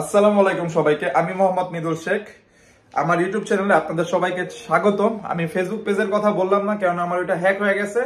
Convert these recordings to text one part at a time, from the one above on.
আসসালামু আলাইকুম সবাইকে আমি মোহাম্মদ মিদুল শেখ আমার ইউটিউব চ্যানেলে আপনাদের সবাইকে স্বাগতম আমি ফেসবুক পেজের কথা বললাম না কেননা আমার ওইটা হ্যাক হয়ে গেছে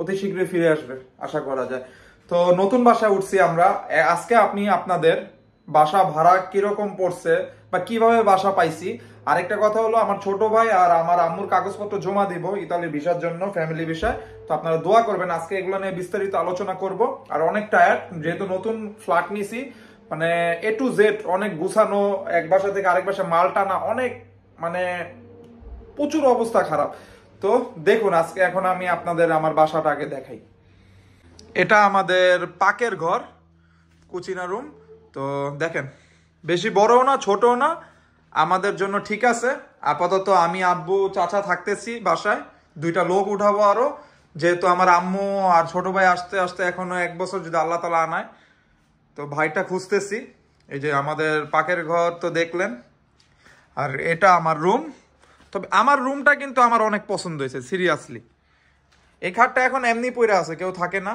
অতি শীঘ্রই ফিরে আসবে আশা করা যায় তো নতুন বাসায় উঠছি আমরা আজকে আপনি আপনাদের বাসা ভাড়া কিরকম পড়ছে বা কিভাবে বাসা পাইছি আরেকটা কথা হলো আমার ছোট ভাই আর আমার আম্মুর কাগজপত্র জমা দিব ইতালি ভিসার জন্য ফ্যামিলি ভিসায় তো আপনারা দোয়া করবেন আজকে এগুলো নিয়ে বিস্তারিত আলোচনা করব আর অনেক টায়ার্ড যেহেতু নতুন ফ্ল্যাট নিছি মানে এ টু জেড অনেক গুছানো এক বাসা থেকে আরেক বাসা মাল টানা অনেক মানে প্রচুর অবস্থা খারাপ তো দেখুন আজকে এখন আমি আপনাদের আমার বাসাটাকে দেখাই এটা আমাদের পাকের ঘর কুচিনা রুম তো দেখেন বেশি বড়ও না ছোটও না আমাদের জন্য ঠিক আছে আপাতত আমি আব্বু চাচা থাকতেছি বাসায় দুইটা লোক উঠাবো আরও যেহেতু আমার আম্মু আর ছোট ভাই আসতে আসতে এখনো এক বছর যদি আল্লাহ তালা আনায় তো ভাইটা খুঁজতেছি এই যে আমাদের পাকের ঘর তো দেখলেন আর এটা আমার রুম তবে আমার রুমটা কিন্তু আমার অনেক পছন্দ হয়েছে সিরিয়াসলি এই খাটটা এখন এমনি পড়ে আছে কেউ থাকে না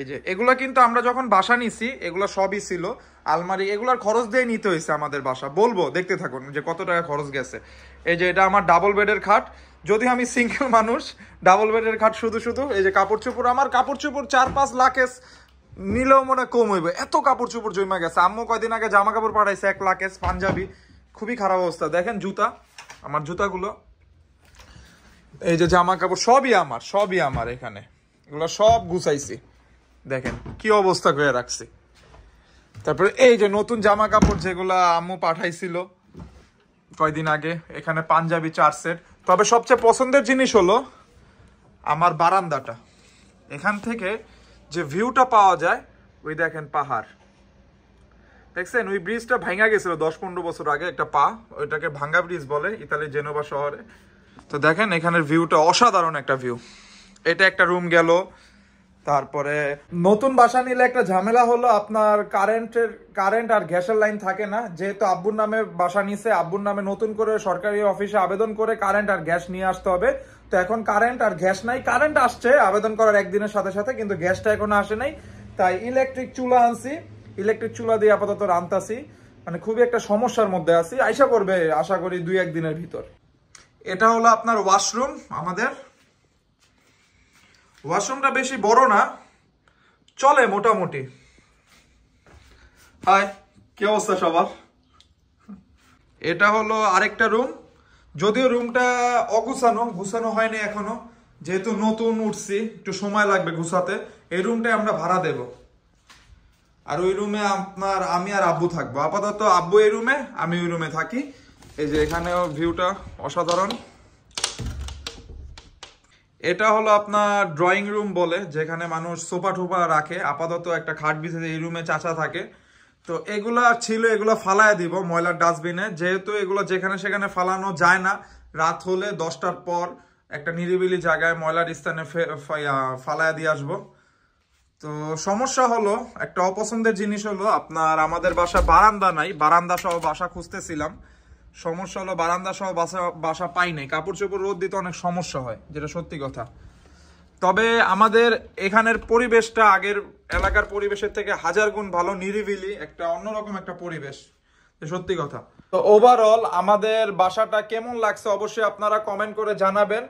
এই যে এগুলো কিন্তু আমরা যখন বাসা নিছি এগুলো সবই ছিল আলমারি এগুলার খরচ দিয়ে নিতে হয়েছে আমাদের বাসা বলবো দেখতে থাকুন যে কত টাকা খরচ গেছে এই যে এটা আমার ডাবল বেডের খাট যদি আমি সিঙ্গেল মানুষ ডাবল বেডের খাট শুধু শুধু এই যে কাপড় চোপড় আমার কাপড় চোপড় চার পাঁচ লাখের নিলেও মনে কম হইবে এত কাপড় চোপড় জমা গেছে আম্মু কয়দিন আগে জামা কাপড় পাঠাইছে এক লাকেস পাঞ্জাবি খুবই খারাপ অবস্থা দেখেন জুতা আমার জুতাগুলো এই যে জামা কাপড় সবই আমার সবই আমার এখানে এগুলো সব গুছাইছি দেখেন কি অবস্থা করে রাখছি তারপরে এই যে নতুন জামা কাপড় যেগুলা আম্মু পাঠাইছিল কয়দিন আগে এখানে পাঞ্জাবি চার সেট তবে সবচেয়ে পছন্দের জিনিস হলো আমার বারান্দাটা এখান থেকে যে ভিউটা পাওয়া যায় ওই দেখেন পাহাড় দেখছেন ওই ব্রিজটা ভাঙা গেছিল দশ পনেরো বছর আগে একটা পা ওইটাকে ভাঙ্গা ব্রিজ বলে ইতালি জেনোভা শহরে তো দেখেন এখানের ভিউটা অসাধারণ একটা ভিউ এটা একটা রুম গেল তারপরে নতুন বাসা নিলে একটা ঝামেলা হলো আপনার কারেন্টের কারেন্ট আর গ্যাসের লাইন থাকে না যেহেতু আব্বুর নামে বাসা নিছে আব্বুর নামে নতুন করে সরকারি অফিসে আবেদন করে কারেন্ট আর গ্যাস নিয়ে আসতে হবে তো এখন কারেন্ট আর গ্যাস নাই কারেন্ট আসছে আবেদন করার একদিনের সাথে সাথে কিন্তু গ্যাসটা এখনো আসে নাই তাই ইলেকট্রিক চুলা আনছি ইলেকট্রিক চুলা দিয়ে আপাতত রান্তাছি মানে খুবই একটা সমস্যার মধ্যে আছি আইসা করবে আশা করি দুই একদিনের ভিতর এটা হলো আপনার ওয়াশরুম আমাদের ওয়াশরুমটা বেশি বড় না চলে মোটামুটি হাই কি অবস্থা সবার এটা হলো আরেকটা রুম যদিও রুমটা অগুছানো গুছানো হয়নি এখনো যেহেতু নতুন উঠছি একটু সময় লাগবে গুছাতে এই রুমটাই আমরা ভাড়া দেব আর ওই রুমে আপনার আমি আর আব্বু থাকবো আপাতত আব্বু এই রুমে আমি ওই রুমে থাকি এই যে এখানেও ভিউটা অসাধারণ এটা হলো আপনার ড্রয়িং রুম বলে যেখানে মানুষ সোফা টোপা রাখে আপাতত একটা খাট বিছে এই রুমে চাচা থাকে তো এগুলা ছিল এগুলো ফালায় দিব ময়লার ডাস্টবিনে যেহেতু এগুলো যেখানে সেখানে ফালানো যায় না রাত হলে দশটার পর একটা নিরিবিলি জায়গায় ময়লার স্থানে ফালায় দিয়ে আসবো তো সমস্যা হলো একটা অপছন্দের জিনিস হলো আপনার আমাদের বাসা বারান্দা নাই বারান্দা সহ বাসা খুঁজতেছিলাম সমস্যা হলো বারান্দা সহ বাসা বাসা পাই নাই কাপড় চোপড় রোদ দিতে অনেক সমস্যা হয় যেটা সত্যি কথা তবে আমাদের এখানের পরিবেশটা আগের এলাকার পরিবেশের থেকে হাজার গুণ ভালো নিরিবিলি একটা অন্যরকম একটা পরিবেশ সত্যি কথা তো ওভারঅল আমাদের বাসাটা কেমন লাগছে অবশ্যই আপনারা কমেন্ট করে জানাবেন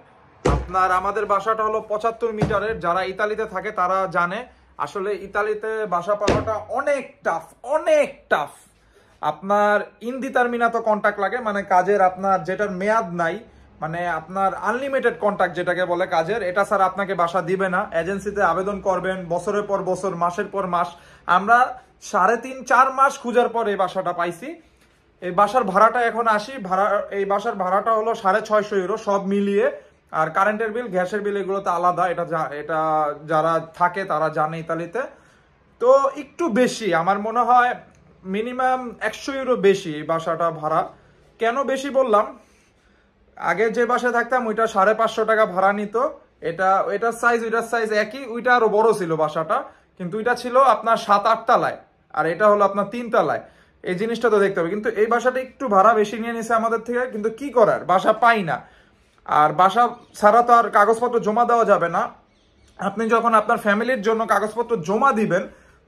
আপনার আমাদের বাসাটা হলো পঁচাত্তর মিটারের যারা ইতালিতে থাকে তারা জানে আসলে ইতালিতে বাসা পাওয়াটা অনেক টাফ অনেক টাফ আপনার তো কন্ট্যাক্ট লাগে মানে কাজের আপনার যেটার মেয়াদ নাই মানে আপনার আনলিমিটেড কন্ট্যাক্ট যেটাকে বলে কাজের এটা স্যার আপনাকে বাসা দিবে না এজেন্সিতে আবেদন করবেন বছরের পর বছর মাসের পর মাস আমরা সাড়ে তিন চার মাস খুঁজার পর এই বাসাটা পাইছি এই বাসার ভাড়াটা এখন আসি ভাড়া এই বাসার ভাড়াটা হলো সাড়ে ছয়শো ইউরো সব মিলিয়ে আর কারেন্টের বিল গ্যাসের বিল এগুলো তো আলাদা এটা এটা যারা থাকে তারা জানে ইতালিতে তো একটু বেশি আমার মনে হয় মিনিমাম একশো ইউরো বেশি বাসাটা ভাড়া কেন বেশি বললাম আগে যে বাসায় থাকতাম ওইটা সাড়ে পাঁচশো টাকা ভাড়া নিত এটা ওইটার সাইজ ওইটার সাইজ একই ওইটা আরো বড় ছিল বাসাটা কিন্তু ওইটা ছিল আপনার সাত আট আর এটা হলো আপনার তিন তলায় এই জিনিসটা তো দেখতে হবে কিন্তু এই বাসাটা একটু ভাড়া বেশি নিয়ে নিছে আমাদের থেকে কিন্তু কি করার বাসা পাই না আর বাসা ছাড়া তো আর কাগজপত্র জমা দেওয়া যাবে না আপনি যখন আপনার ফ্যামিলির জন্য কাগজপত্র জমা দিবেন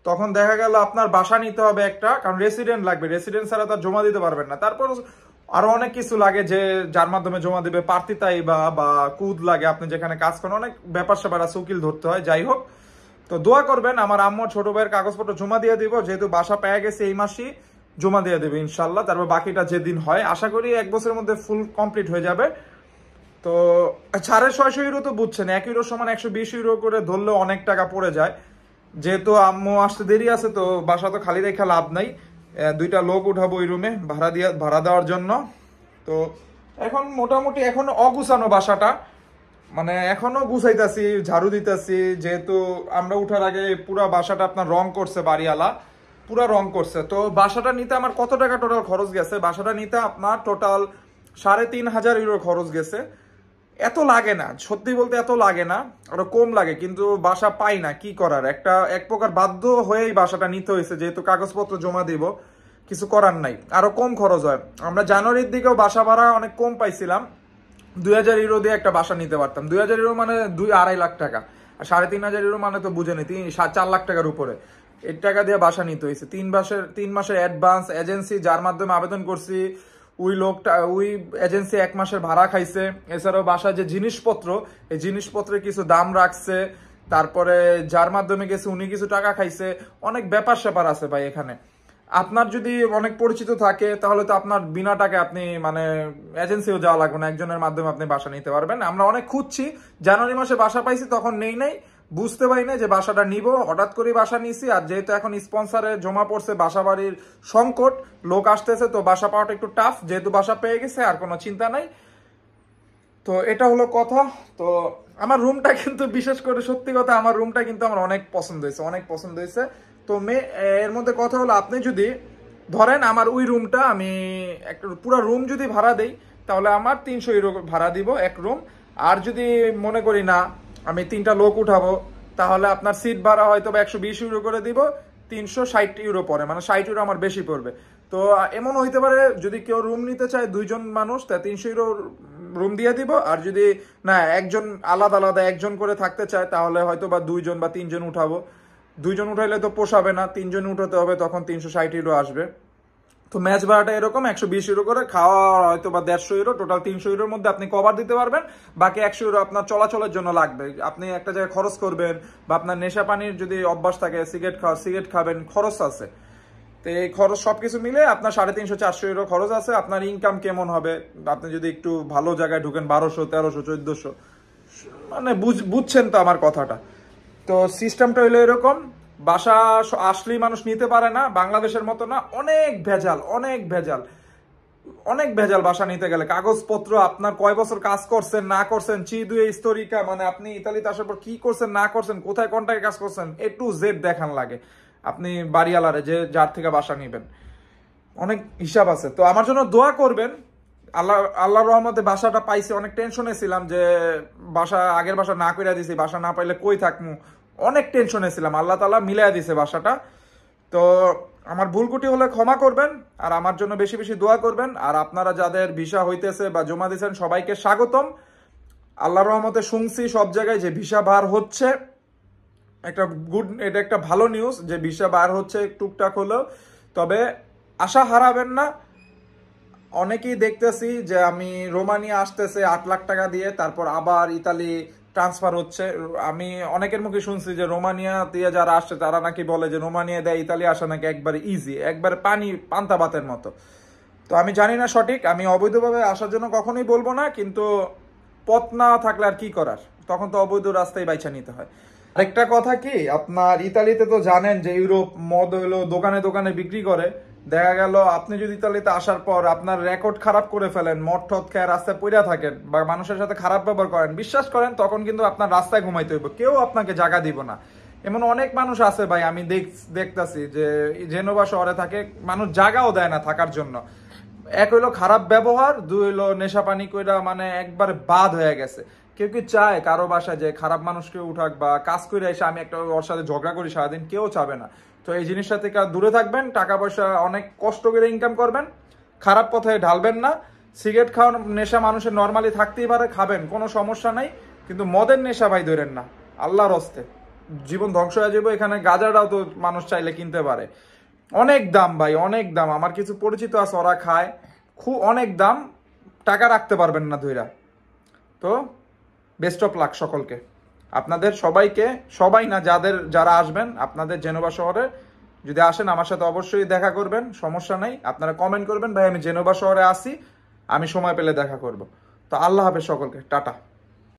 তখন দেখা গেল আপনার বাসা নিতে হবে একটা কারণ রেসিডেন্ট লাগবে রেসিডেন্ট ছাড়া তার জমা দিতে পারবেন না তারপর আরো অনেক কিছু লাগে যে যার মাধ্যমে জমা দেবে পার্থিতাই বা বা কুদ লাগে আপনি যেখানে কাজ করেন অনেক ব্যাপার স্যাপার আছে উকিল ধরতে হয় যাই হোক তো দোয়া করবেন আমার আম্মু ছোট ভাইয়ের কাগজপত্র জমা দিয়ে দিব যেহেতু বাসা পেয়ে গেছে এই মাসই জমা দিয়ে দেবে ইনশাল্লাহ তারপর বাকিটা যেদিন হয় আশা করি এক বছরের মধ্যে ফুল কমপ্লিট হয়ে যাবে তো সাড়ে ছয়শো ইউরো তো বুঝছেন এক ইউরো সমান একশো বিশ ইউরো করে ধরলে অনেক টাকা পড়ে যায় যেহেতু আম্মু আসতে দেরি আছে তো বাসা তো খালি রেখে লাভ নাই দুইটা লোক উঠাবো ওই রুমে ভাড়া দিয়ে ভাড়া দেওয়ার জন্য তো এখন মোটামুটি এখন অগুছানো বাসাটা মানে এখনো গুছাইতাছি ঝাড়ু দিতেছি যেহেতু আমরা উঠার আগে পুরো বাসাটা আপনার রং করছে বাড়িওয়ালা পুরো রং করছে তো বাসাটা নিতে আমার কত টাকা টোটাল খরচ গেছে বাসাটা নিতে আপনার টোটাল সাড়ে তিন হাজার ইউরো খরচ গেছে এত লাগে না সত্যি বলতে এত লাগে না আরো কম লাগে কিন্তু বাসা পাই না কি করার একটা এক প্রকার বাধ্য হয়েই বাসাটা নিতে হয়েছে যেহেতু কাগজপত্র জমা দিব কিছু করার নাই আরো কম খরচ হয় আমরা জানুয়ারির দিকেও বাসা ভাড়া অনেক কম পাইছিলাম দুই হাজার ইউরো দিয়ে একটা বাসা নিতে পারতাম দুই হাজার ইউরো মানে দুই আড়াই লাখ টাকা আর সাড়ে তিন হাজার ইউরো মানে তো বুঝে নি তিন চার লাখ টাকার উপরে এর টাকা দিয়ে বাসা নিতে হয়েছে তিন মাসের তিন মাসের অ্যাডভান্স এজেন্সি যার মাধ্যমে আবেদন করছি ওই লোকটা ওই এজেন্সি এক মাসের ভাড়া খাইছে এছাড়াও বাসায় যে জিনিসপত্র এই জিনিসপত্রের কিছু দাম রাখছে তারপরে যার মাধ্যমে গেছে উনি কিছু টাকা খাইছে অনেক ব্যাপার স্যাপার আছে ভাই এখানে আপনার যদি অনেক পরিচিত থাকে তাহলে তো আপনার বিনা টাকা আপনি মানে এজেন্সিও যাওয়া লাগবে না একজনের মাধ্যমে আপনি বাসা নিতে পারবেন আমরা অনেক খুঁজছি জানুয়ারি মাসে বাসা পাইছি তখন নেই নাই বুঝতে পারি না যে বাসাটা নিব হঠাৎ করে বাসা নিছি আর যেহেতু এখন স্পন্সারে জমা পড়ছে বাসা বাড়ির সংকট লোক আসতেছে তো বাসা পাওয়াটা একটু টাফ যেহেতু বাসা পেয়ে গেছে আর কোনো চিন্তা নাই তো এটা হলো কথা তো আমার রুমটা কিন্তু বিশেষ করে সত্যি কথা আমার রুমটা কিন্তু আমার অনেক পছন্দ হয়েছে অনেক পছন্দ হয়েছে তো মে এর মধ্যে কথা হলো আপনি যদি ধরেন আমার ওই রুমটা আমি একটা পুরো রুম যদি ভাড়া দেই তাহলে আমার তিনশো ইউরো ভাড়া দিব এক রুম আর যদি মনে করি না আমি তিনটা লোক উঠাবো তাহলে আপনার সিট ভাড়া হয়তো বা একশো বিশ ইউরো করে দিব তিনশো ষাট ইউরো পরে মানে ষাট ইউরো আমার বেশি পড়বে তো এমন হইতে পারে যদি কেউ রুম নিতে চায় দুইজন মানুষ তা তিনশো ইউরো রুম দিয়ে দিব আর যদি না একজন আলাদা আলাদা একজন করে থাকতে চায় তাহলে হয়তো বা দুইজন বা তিনজন উঠাবো দুইজন উঠাইলে তো পোষাবে না তিনজন উঠাতে হবে তখন তিনশো ষাট ইউরো আসবে তো ম্যাচ ভাড়াটা এরকম একশো বিশ ইউরো করে খাওয়া হয়তো বা দেড়শো ইউরো টোটাল তিনশো ইউরোর মধ্যে আপনি কভার দিতে পারবেন বাকি একশো ইউরো আপনার চলাচলের জন্য লাগবে আপনি একটা জায়গায় খরচ করবেন বা আপনার নেশা পানির যদি অভ্যাস থাকে সিগারেট খাওয়া সিগারেট খাবেন খরচ আছে তো এই খরচ সব কিছু মিলে আপনার সাড়ে তিনশো চারশো ইউরো খরচ আছে আপনার ইনকাম কেমন হবে আপনি যদি একটু ভালো জায়গায় ঢুকেন বারোশো তেরোশো চোদ্দশো মানে বুঝছেন তো আমার কথাটা তো সিস্টেমটা হলো এরকম বাসা আসলেই মানুষ নিতে পারে না বাংলাদেশের মতো না অনেক ভেজাল অনেক ভেজাল অনেক ভেজাল বাসা নিতে গেলে কাগজপত্র আপনার কয় বছর কাজ করছেন না করছেন চি দুয়ে ইস্তরিকা মানে আপনি ইতালিতে আসার পর কি করছেন না করছেন কোথায় কোনটাকে কাজ করছেন এ টু জেড দেখান লাগে আপনি বাড়িয়ালারে যে যার থেকে বাসা নিবেন অনেক হিসাব আছে তো আমার জন্য দোয়া করবেন আল্লাহ আল্লাহ রহমতে বাসাটা পাইছি অনেক টেনশনে ছিলাম যে বাসা আগের বাসা না করে দিছি বাসা না পাইলে কই থাকমু অনেক টেনশনে ছিলাম আল্লাহ তালা মিলাই দিছে বাসাটা তো আমার ভুলকুটি হলে ক্ষমা করবেন আর আমার জন্য বেশি বেশি দোয়া করবেন আর আপনারা যাদের ভিসা হইতেছে বা জমা দিয়েছেন সবাইকে স্বাগতম আল্লাহ রহমতে শুনছি সব জায়গায় যে ভিসা বার হচ্ছে একটা গুড এটা একটা ভালো নিউজ যে ভিসা বার হচ্ছে টুকটাক হলেও তবে আশা হারাবেন না অনেকেই দেখতেছি যে আমি রোমানিয়া আসতেছে আট লাখ টাকা দিয়ে তারপর আবার ইতালি ট্রান্সফার হচ্ছে আমি অনেকের মুখে শুনছি যে রোমানিয়া দিয়ে যারা আসছে তারা নাকি বলে যে রোমানিয়া দেয় ইতালি আসা নাকি একবারে ইজি একবারে পানি পান্তা ভাতের মতো তো আমি জানি না সঠিক আমি অবৈধভাবে আসার জন্য কখনোই বলবো না কিন্তু পথ না থাকলে আর কি করার তখন তো অবৈধ রাস্তায় বাইচা নিতে হয় আরেকটা কথা কি আপনার ইতালিতে তো জানেন যে ইউরোপ মদ হলো দোকানে দোকানে বিক্রি করে দেখা গেল আপনি যদি তালিতে আসার পর আপনার রেকর্ড খারাপ করে ফেলেন মদ ঠদ খেয়ে রাস্তায় পইরা থাকেন বা মানুষের সাথে খারাপ ব্যবহার করেন বিশ্বাস করেন তখন কিন্তু আপনার রাস্তায় ঘুমাইতে হইব কেউ আপনাকে জায়গা দিব না এমন অনেক মানুষ আছে ভাই আমি দেখতাছি যে জেনোভা শহরে থাকে মানুষ জায়গাও দেয় না থাকার জন্য এক হইলো খারাপ ব্যবহার দুই হইলো নেশা পানি কইরা মানে একবারে বাদ হয়ে গেছে কেউ কি চায় কারো বাসায় যে খারাপ মানুষকে উঠাক বা কাজ করে এসে আমি একটা ওর সাথে ঝগড়া করি সারাদিন কেউ চাবে না তো এই জিনিসটা থেকে দূরে থাকবেন টাকা পয়সা অনেক কষ্ট করে ইনকাম করবেন খারাপ পথে ঢালবেন না সিগারেট খাওয়ার নেশা মানুষের নর্মালি থাকতেই পারে খাবেন কোনো সমস্যা নাই কিন্তু মদের নেশা ভাই ধরেন না আল্লাহর হস্তে জীবন ধ্বংস হয়ে যাবে এখানে গাজাটাও তো মানুষ চাইলে কিনতে পারে অনেক দাম ভাই অনেক দাম আমার কিছু পরিচিত আছে ওরা খায় খুব অনেক দাম টাকা রাখতে পারবেন না ধৈরা তো বেস্ট অফ লাক সকলকে আপনাদের সবাইকে সবাই না যাদের যারা আসবেন আপনাদের জেনোবা শহরে যদি আসেন আমার সাথে অবশ্যই দেখা করবেন সমস্যা নাই আপনারা কমেন্ট করবেন ভাই আমি জেনোবা শহরে আসি আমি সময় পেলে দেখা করব তো আল্লাহ হাফেজ সকলকে টাটা